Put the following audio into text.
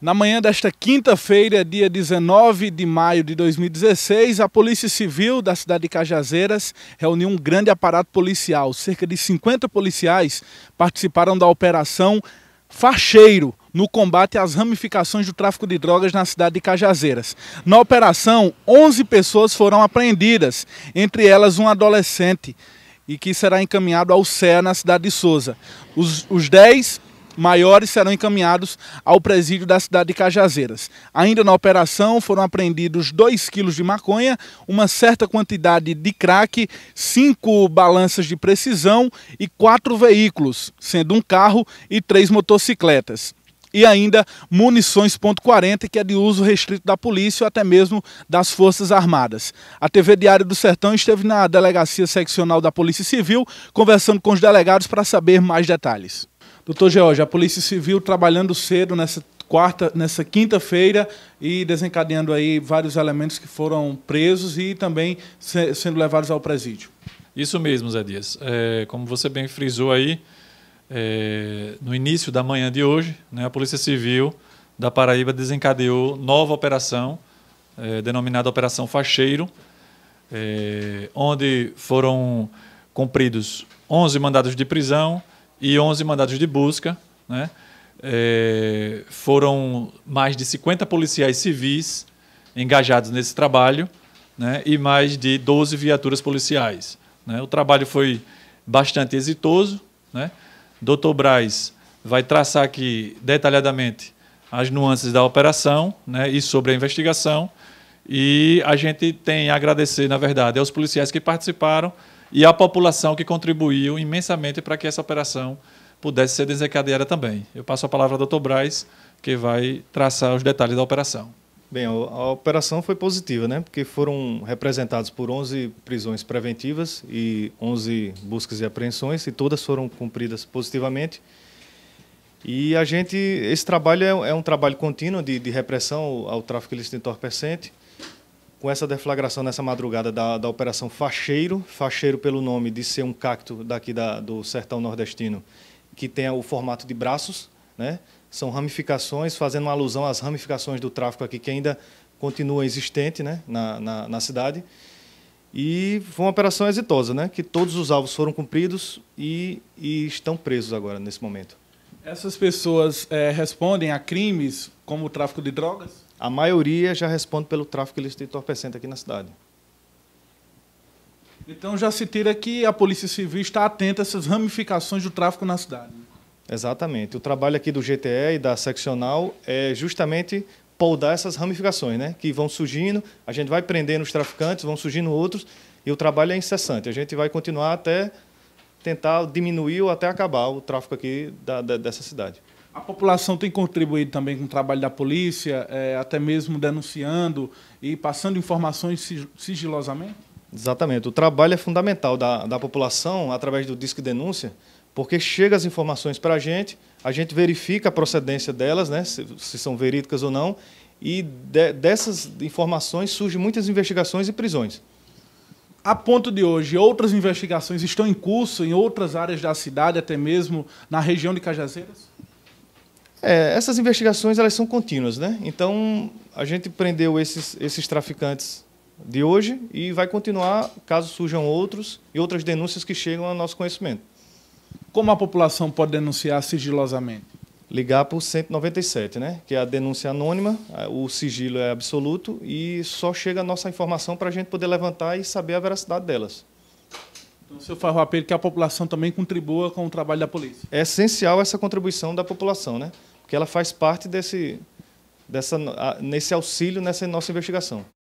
Na manhã desta quinta-feira, dia 19 de maio de 2016, a Polícia Civil da cidade de Cajazeiras reuniu um grande aparato policial. Cerca de 50 policiais participaram da operação Facheiro no combate às ramificações do tráfico de drogas na cidade de Cajazeiras. Na operação, 11 pessoas foram apreendidas, entre elas um adolescente, e que será encaminhado ao CEA na cidade de Souza. Os, os 10 maiores serão encaminhados ao presídio da cidade de Cajazeiras. Ainda na operação foram apreendidos 2 quilos de maconha, uma certa quantidade de crack, cinco balanças de precisão e quatro veículos, sendo um carro e três motocicletas e ainda munições ponto .40, que é de uso restrito da polícia ou até mesmo das Forças Armadas. A TV Diário do Sertão esteve na delegacia seccional da Polícia Civil, conversando com os delegados para saber mais detalhes. Doutor George, a Polícia Civil trabalhando cedo nessa quarta, nessa quinta-feira e desencadeando aí vários elementos que foram presos e também se, sendo levados ao presídio. Isso mesmo, Zé Dias. É, como você bem frisou aí, é, no início da manhã de hoje, né, a Polícia Civil da Paraíba desencadeou nova operação, é, denominada Operação Facheiro, é, onde foram cumpridos 11 mandados de prisão, e 11 mandados de busca. Né? É, foram mais de 50 policiais civis engajados nesse trabalho né? e mais de 12 viaturas policiais. Né? O trabalho foi bastante exitoso. Né? Dr. Braz vai traçar aqui detalhadamente as nuances da operação né, e sobre a investigação. E a gente tem a agradecer, na verdade, aos policiais que participaram, e a população que contribuiu imensamente para que essa operação pudesse ser desencadeada também. Eu passo a palavra ao doutor Braz, que vai traçar os detalhes da operação. Bem, a operação foi positiva, né? Porque foram representados por 11 prisões preventivas e 11 buscas e apreensões, e todas foram cumpridas positivamente. E a gente, esse trabalho é, é um trabalho contínuo de, de repressão ao tráfico ilícito entorpecente com essa deflagração nessa madrugada da, da Operação Facheiro, Facheiro pelo nome de ser um cacto daqui da, do sertão nordestino, que tem o formato de braços, né? são ramificações, fazendo uma alusão às ramificações do tráfico aqui, que ainda continua existente né? na, na, na cidade. E foi uma operação exitosa, né? que todos os alvos foram cumpridos e, e estão presos agora, nesse momento. Essas pessoas é, respondem a crimes como o tráfico de drogas? a maioria já responde pelo tráfico ilícito de entorpecente aqui na cidade. Então já se tira que a Polícia Civil está atenta a essas ramificações do tráfico na cidade. Exatamente. O trabalho aqui do GTE e da seccional é justamente poldar essas ramificações, né? Que vão surgindo, a gente vai prendendo os traficantes, vão surgindo outros, e o trabalho é incessante. A gente vai continuar até tentar diminuir ou até acabar o tráfico aqui da, da, dessa cidade. A população tem contribuído também com o trabalho da polícia, é, até mesmo denunciando e passando informações sigilosamente? Exatamente. O trabalho é fundamental da, da população através do Disque Denúncia, porque chega as informações para a gente, a gente verifica a procedência delas, né, se, se são verídicas ou não, e de, dessas informações surgem muitas investigações e prisões. A ponto de hoje, outras investigações estão em curso em outras áreas da cidade, até mesmo na região de Cajazeiras? É, essas investigações elas são contínuas, né? Então a gente prendeu esses, esses traficantes de hoje e vai continuar caso surjam outros e outras denúncias que chegam ao nosso conhecimento. Como a população pode denunciar sigilosamente? Ligar para o 197, né? que é a denúncia anônima, o sigilo é absoluto e só chega a nossa informação para a gente poder levantar e saber a veracidade delas. Então, o senhor faz o apelo que a população também contribua com o trabalho da polícia. É essencial essa contribuição da população, né? que ela faz parte desse, dessa, nesse auxílio nessa nossa investigação.